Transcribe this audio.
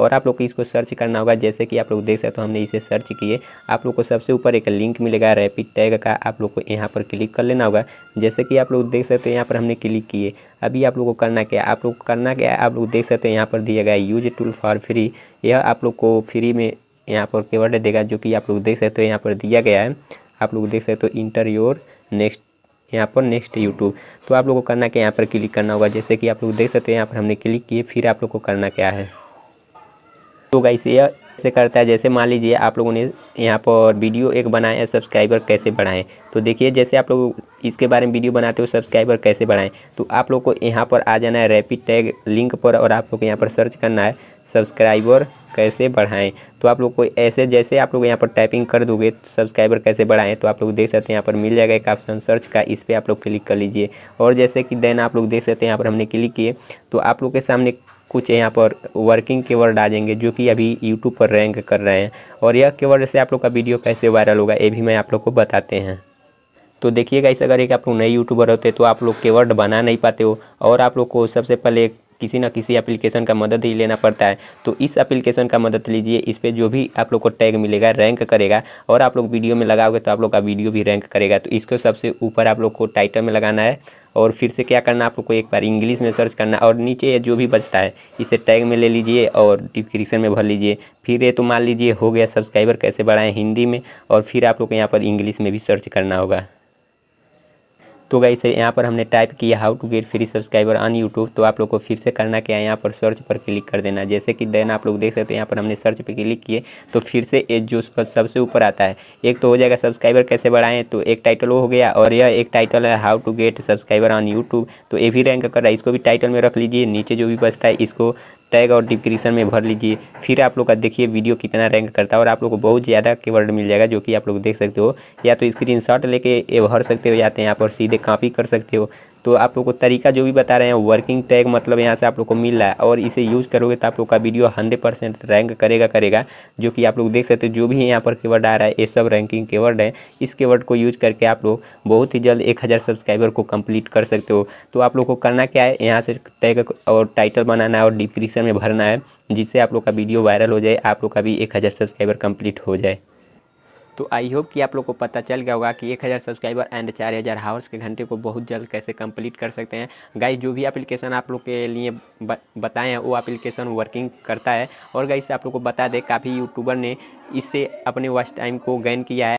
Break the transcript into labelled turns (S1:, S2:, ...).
S1: और आप लोग को इसको सर्च करना होगा जैसे कि आप लोग देख सकते हो हमने इसे सर्च किए आप लोग को सबसे ऊपर एक लिंक मिलेगा रैपिड टैग का आप लोग को यहाँ पर क्लिक कर लेना होगा जैसे कि आप लोग देख सकते हो यहाँ पर हमने क्लिक किए अभी आप लोग को करना क्या आप लोग को करना क्या आप लोग देख सकते हो यहाँ पर दिया गया यूज टूल फॉर फ्री यह आप लोग को फ्री में यहाँ पर केवर्ड देगा जो कि आप लोग देख सकते हो यहाँ पर दिया गया है आप लोग देख सकते हो इंटर योर नेक्स्ट यहाँ पर नेक्स्ट यूट्यूब तो आप लोग को करना क्या यहाँ पर क्लिक करना होगा जैसे कि आप लोग देख सकते हैं यहाँ पर हमने क्लिक किए फिर आप लोग को करना क्या है तो गाइस ये ऐसे करता है जैसे मान लीजिए आप लोगों ने यहाँ पर वीडियो एक बनाया है सब्सक्राइबर कैसे बढ़ाएं तो देखिए जैसे आप लोग इसके बारे में वीडियो बनाते हो सब्सक्राइबर कैसे बढ़ाएं तो आप लोग को यहाँ पर आ जाना है रैपिड टैग लिंक पर और आप लोग को यहाँ पर सर्च करना है सब्सक्राइबर कैसे बढ़ाएं तो आप लोग को ऐसे जैसे आप लोग यहाँ पर टाइपिंग कर दोगे सब्सक्राइबर कैसे बढ़ाएं तो आप लोग देख सकते हैं यहाँ पर मिल जाएगा एक ऑप्शन सर्च का इस पर आप लोग क्लिक कर लीजिए और जैसे कि देन आप लोग देख सकते हैं यहाँ पर हमने क्लिक किए तो आप लोग के सामने कुछ यहाँ पर वर्किंग कीवर्ड आ जाएंगे जो कि अभी यूट्यूब पर रैंक कर रहे हैं और यह कीवर्ड से आप लोग का वीडियो कैसे वायरल होगा ये भी मैं आप लोग को बताते हैं तो देखिएगा इस अगर एक आप लोग नए यूट्यूबर होते तो आप लोग कीवर्ड बना नहीं पाते हो और आप लोग को सबसे पहले किसी ना किसी एप्लीकेशन का मदद ही लेना पड़ता है तो इस एप्लीकेशन का मदद लीजिए इस पर जो भी आप लोग को टैग मिलेगा रैंक करेगा और आप लोग वीडियो में लगाओगे तो आप लोग का वीडियो भी रैंक करेगा तो इसको सबसे ऊपर आप लोग को टाइटल में लगाना है और फिर से क्या करना आपको एक बार इंग्लिश में सर्च करना और नीचे जो भी बचता है इसे टैग में ले लीजिए और डिस्क्रिप्शन में भर लीजिए फिर ये तो मान लीजिए हो गया सब्सक्राइबर कैसे बढ़ाएं हिंदी में और फिर आप लोग को यहाँ पर इंग्लिश में भी सर्च करना होगा तो गई से यहाँ पर हमने टाइप किया how to get free subscriber on YouTube तो आप लोग को फिर से करना क्या है यहाँ पर सर्च पर क्लिक कर देना जैसे कि देन आप लोग देख सकते हैं यहाँ पर हमने सर्च पर क्लिक किए तो फिर से ये जो सबसे ऊपर आता है एक तो हो जाएगा सब्सक्राइबर कैसे बढ़ाएं तो एक टाइटल वो हो गया और यह एक टाइटल है how to get subscriber on YouTube तो ये भी रैंक कर रहा है इसको भी टाइटल में रख लीजिए नीचे जो भी बचता है इसको टैग और डिस्क्रिप्शन में भर लीजिए फिर आप लोग का देखिए वीडियो कितना रैंक करता है और आप लोग को बहुत ज़्यादा कीवर्ड मिल जाएगा जो कि आप लोग देख सकते हो या तो स्क्रीन लेके ये भर सकते हो या तो यहाँ पर सीधे कॉपी कर सकते हो तो आप लोग को तरीका जो भी बता रहे हैं वर्किंग टैग मतलब यहाँ से आप लोग को मिल रहा है और इसे यूज़ करोगे तो आप लोग का वीडियो हंड्रेड परसेंट रैंक करेगा करेगा जो कि आप लोग देख सकते हो जो भी यहाँ पर कीवर्ड आ रहा है ये सब रैंकिंग कीवर्ड है इस कीवर्ड को यूज करके आप लोग बहुत ही जल्द एक हज़ार सब्सक्राइबर को कम्प्लीट कर सकते हो तो आप लोग को करना क्या है यहाँ से टैग और टाइटल बनाना है और डिस्क्रिप्शन में भरना है जिससे आप लोग का वीडियो वायरल हो जाए आप लोग का भी एक हज़ार सब्सक्राइबर कंप्लीट हो जाए तो आई होप कि आप लोग को पता चल गया होगा कि 1000 सब्सक्राइबर एंड 4000 हावर्स के घंटे को बहुत जल्द कैसे कंप्लीट कर सकते हैं गाइस जो भी एप्लीकेशन आप लोग के लिए बताए हैं वो एप्लीकेशन वर्किंग करता है और गाइस आप लोग को बता दें काफ़ी यूट्यूबर ने इससे अपने वॉच टाइम को गेन किया है